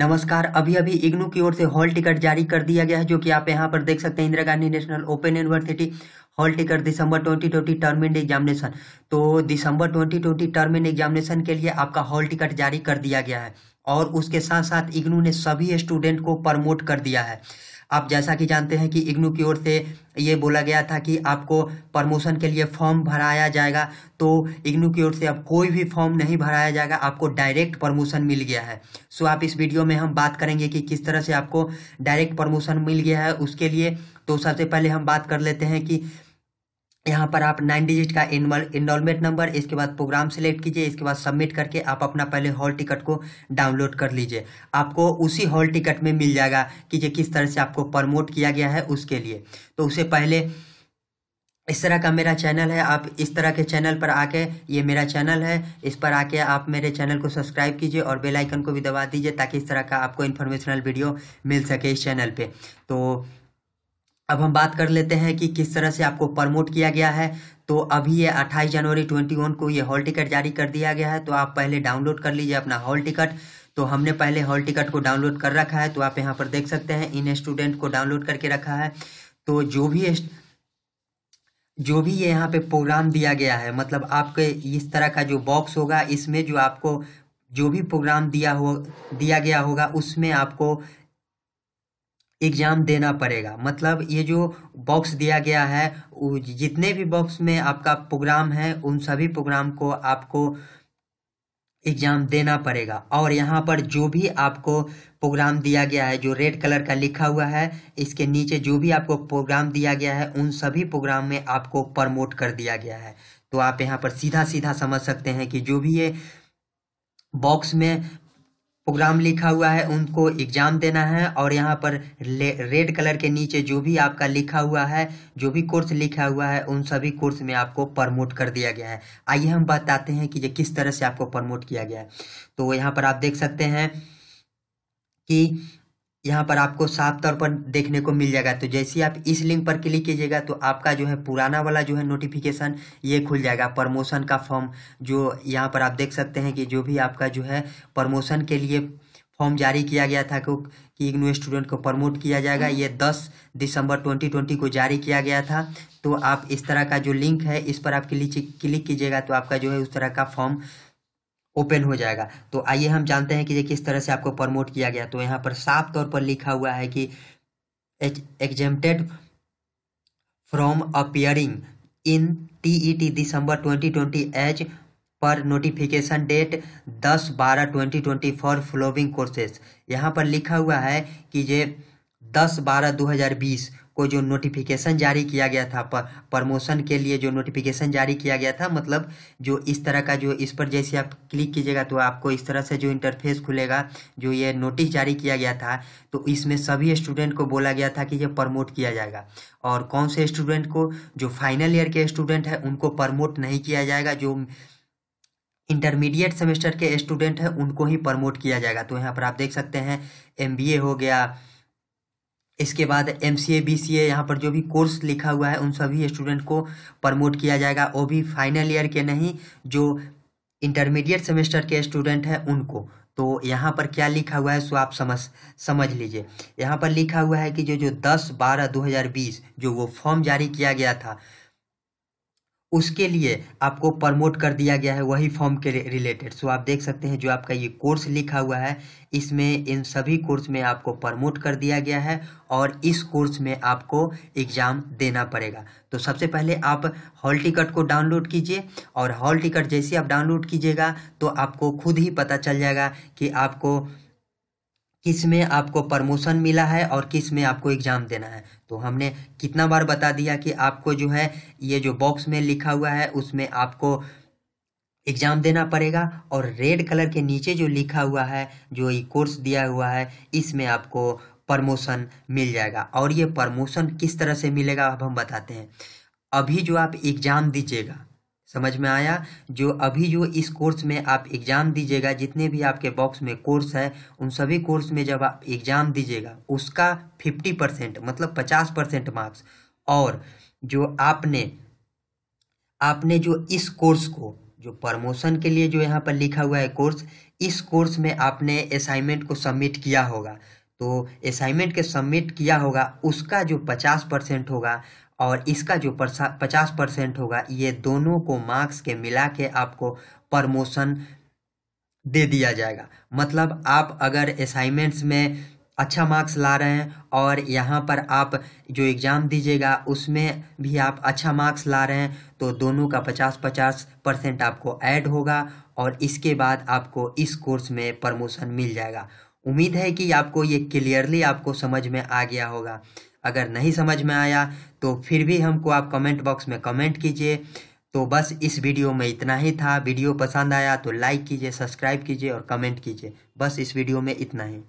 नमस्कार अभी अभी इग्नू की ओर से हॉल टिकट जारी कर दिया गया है जो कि आप यहाँ पर देख सकते हैं Indira Gandhi national open university hall ticket दिसंबर 2020 टर्म एंड एग्जामिनेशन तो दिसंबर 2020 टर्म एंड एग्जामिनेशन के लिए आपका हॉल टिकट जारी कर दिया गया है और उसके साथ साथ इग्नू ने सभी स्टूडेंट को प्रमोट कर दिया है आप जैसा कि जानते हैं कि इग्नू की ओर से ये बोला गया था कि आपको प्रमोशन के लिए फॉर्म भराया जाएगा तो इग्नू की ओर से अब कोई भी फॉर्म नहीं भराया जाएगा आपको डायरेक्ट प्रमोशन मिल गया है सो आप इस वीडियो में हम बात करेंगे कि किस तरह से आपको डायरेक्ट प्रमोशन मिल गया है उसके लिए तो सबसे पहले हम बात कर लेते हैं कि यहाँ पर आप नाइन डिजिट का इनवल इनरोलमेंट नंबर इसके बाद प्रोग्राम सेलेक्ट कीजिए इसके बाद सबमिट करके आप अपना पहले हॉल टिकट को डाउनलोड कर लीजिए आपको उसी हॉल टिकट में मिल जाएगा कि ये किस तरह से आपको प्रमोट किया गया है उसके लिए तो उससे पहले इस तरह का मेरा चैनल है आप इस तरह के चैनल पर आके ये मेरा चैनल है इस पर आके आप मेरे चैनल को सब्सक्राइब कीजिए और बेल आइकन को भी दबा दीजिए ताकि इस तरह का आपको इन्फॉर्मेशनल वीडियो मिल सके इस चैनल पे तो अब हम बात कर लेते हैं कि किस तरह से आपको प्रमोट किया गया है तो अभी ये 28 जनवरी 21 को ये हॉल टिकट जारी कर दिया गया है तो आप पहले डाउनलोड कर लीजिए अपना हॉल टिकट तो हमने पहले हॉल टिकट को डाउनलोड कर रखा है तो आप यहाँ पर देख सकते हैं इन स्टूडेंट को डाउनलोड करके रखा है तो जो भी जो भी ये यहाँ पे प्रोग्राम दिया गया है मतलब आपके इस तरह का जो बॉक्स होगा इसमें जो आपको जो भी प्रोग्राम दिया हो दिया गया होगा उसमें आपको एग्ज़ाम देना पड़ेगा मतलब ये जो बॉक्स दिया गया है जितने भी बॉक्स में आपका प्रोग्राम है उन सभी प्रोग्राम को आपको एग्ज़ाम देना पड़ेगा और यहाँ पर जो भी आपको प्रोग्राम दिया गया है जो रेड कलर का लिखा हुआ है इसके नीचे जो भी आपको प्रोग्राम दिया गया है उन सभी प्रोग्राम में आपको प्रमोट कर दिया गया है तो आप यहाँ पर सीधा सीधा समझ सकते हैं कि जो भी ये बॉक्स में प्रोग्राम लिखा हुआ है उनको एग्जाम देना है और यहाँ पर रेड कलर के नीचे जो भी आपका लिखा हुआ है जो भी कोर्स लिखा हुआ है उन सभी कोर्स में आपको प्रमोट कर दिया गया है आइए हम बताते हैं कि ये किस तरह से आपको प्रमोट किया गया है तो यहाँ पर आप देख सकते हैं कि यहाँ पर आपको साफ तौर पर देखने को मिल जाएगा तो जैसे ही आप इस लिंक पर क्लिक कीजिएगा तो आपका जो है पुराना वाला जो है नोटिफिकेशन ये खुल जाएगा प्रमोशन का फॉर्म जो यहाँ पर आप देख सकते हैं कि जो भी आपका जो है प्रमोशन के लिए फॉर्म जारी किया गया था कि इग्नू स्टूडेंट को प्रमोट किया जाएगा ये 10 दिसंबर 2020 को जारी किया गया था तो आप इस तरह का जो लिंक है इस पर आप क्लिक क्लिक कीजिएगा तो आपका जो है उस तरह का फॉर्म ओपन हो जाएगा तो आइए हम जानते हैं कि किस तरह से आपको प्रमोट किया गया तो यहाँ पर साफ तौर पर लिखा हुआ है कि exempted from appearing in T E T December twenty twenty H पर नोटिफिकेशन डेट दस बारह twenty twenty for following courses यहाँ पर लिखा हुआ है कि ये दस बारह दो हज़ार बीस को जो नोटिफिकेशन जारी किया गया था प्रमोशन के लिए जो नोटिफिकेशन जारी किया गया था मतलब जो इस तरह का जो इस पर जैसे आप क्लिक कीजिएगा तो आपको इस तरह से जो इंटरफेस खुलेगा जो ये नोटिस जारी किया गया था तो इसमें सभी स्टूडेंट को बोला गया था कि ये प्रमोट किया जाएगा और कौन से स्टूडेंट को जो फाइनल ईयर के स्टूडेंट हैं उनको प्रमोट नहीं किया जाएगा जो इंटरमीडिएट सेमेस्टर के स्टूडेंट हैं उनको ही प्रमोट किया जाएगा तो यहाँ पर आप देख सकते हैं एम हो गया इसके बाद M C A B C ए यहाँ पर जो भी कोर्स लिखा हुआ है उन सभी स्टूडेंट को प्रमोट किया जाएगा वो भी फाइनल ईयर के नहीं जो इंटरमीडिएट सेमेस्टर के स्टूडेंट हैं उनको तो यहाँ पर क्या लिखा हुआ है सो आप समझ समझ लीजिए यहाँ पर लिखा हुआ है कि जो जो दस बारह दो हज़ार बीस जो वो फॉर्म जारी किया गया था उसके लिए आपको प्रमोट कर दिया गया है वही फॉर्म के रिलेटेड सो आप देख सकते हैं जो आपका ये कोर्स लिखा हुआ है इसमें इन सभी कोर्स में आपको प्रमोट कर दिया गया है और इस कोर्स में आपको एग्ज़ाम देना पड़ेगा तो सबसे पहले आप हॉल टिकट को डाउनलोड कीजिए और हॉल टिकट जैसे आप डाउनलोड कीजिएगा तो आपको खुद ही पता चल जाएगा कि आपको किस में आपको प्रमोशन मिला है और किस में आपको एग्ज़ाम देना है तो हमने कितना बार बता दिया कि आपको जो है ये जो बॉक्स में लिखा हुआ है उसमें आपको एग्ज़ाम देना पड़ेगा और रेड कलर के नीचे जो लिखा हुआ है जो ये कोर्स दिया हुआ है इसमें आपको प्रमोशन मिल जाएगा और ये प्रमोशन किस तरह से मिलेगा अब हम बताते हैं अभी जो आप एग्ज़ाम दीजिएगा समझ में आया जो अभी जो इस कोर्स में आप एग्ज़ाम दीजिएगा जितने भी आपके बॉक्स में कोर्स है उन सभी कोर्स में जब आप एग्ज़ाम दीजिएगा उसका फिफ्टी परसेंट मतलब पचास परसेंट मार्क्स और जो आपने आपने जो इस कोर्स को जो प्रमोशन के लिए जो यहाँ पर लिखा हुआ है कोर्स इस कोर्स में आपने असाइनमेंट को सबमिट किया होगा तो असाइनमेंट के सबमिट किया होगा उसका जो पचास परसेंट होगा और इसका जो पचास परसेंट होगा ये दोनों को मार्क्स के मिला के आपको प्रमोशन दे दिया जाएगा मतलब आप अगर असाइनमेंट्स में अच्छा मार्क्स ला रहे हैं और यहाँ पर आप जो एग्ज़ाम दीजिएगा उसमें भी आप अच्छा मार्क्स ला रहे हैं तो दोनों का पचास पचास परसेंट आपको ऐड होगा और इसके बाद आपको इस कोर्स में प्रमोशन मिल जाएगा उम्मीद है कि आपको ये क्लियरली आपको समझ में आ गया होगा अगर नहीं समझ में आया तो फिर भी हमको आप कमेंट बॉक्स में कमेंट कीजिए तो बस इस वीडियो में इतना ही था वीडियो पसंद आया तो लाइक कीजिए सब्सक्राइब कीजिए और कमेंट कीजिए बस इस वीडियो में इतना ही